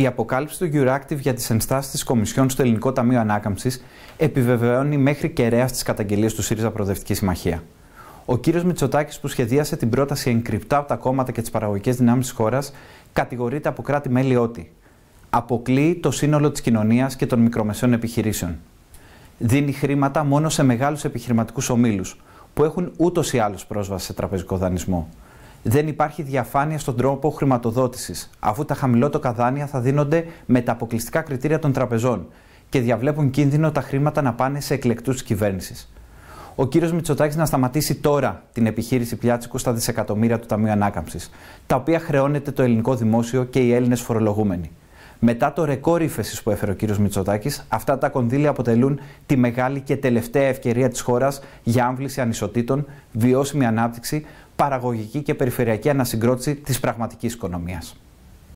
Η αποκάλυψη του Euractiv για τις ενστάσεις της Κομισιόν στο Ελληνικό Ταμείο Ανάκαμψης επιβεβαιώνει μέχρι κεραία τις καταγγελίες του ΣΥΡΙΖΑ Προοδευτική Συμμαχία. Ο κύριος Μητσοτάκης, που σχεδίασε την πρόταση εγκρυπτά από τα κόμματα και τις παραγωγικές δυνάμεις της χώρας, κατηγορείται από κράτη-μέλη ότι αποκλείει το σύνολο της κοινωνίας και των μικρομεσαίων επιχειρήσεων. Δίνει χρήματα μόνο σε μεγάλους επιχειρηματικούς ομίλους, που έχουν ούτως ή άλλως πρόσβαση σε τραπεζικό δανεισμό δεν υπάρχει διαφάνεια στον τρόπο χρηματοδότησης, αφού τα χαμηλότοκα δάνεια θα δίνονται με τα αποκλειστικά κριτήρια των τραπεζών και διαβλέπουν κίνδυνο τα χρήματα να πάνε σε εκλεκτούς της κυβέρνησης. Ο κύριος Μητσοτάκης να σταματήσει τώρα την επιχείρηση πιάτσικου στα δισεκατομμύρια του Ταμείου Ανάκαμψης, τα οποία χρεώνεται το ελληνικό δημόσιο και οι Έλληνες φορολογούμενοι. Μετά το ρεκόρ ύφεσης που έφερε ο κύριος Μητσοτάκης, αυτά τα κονδύλια αποτελούν τη μεγάλη και τελευταία ευκαιρία της χώρας για άμβληση ανισοτήτων, βιώσιμη ανάπτυξη, παραγωγική και περιφερειακή ανασυγκρότηση της πραγματικής οικονομίας.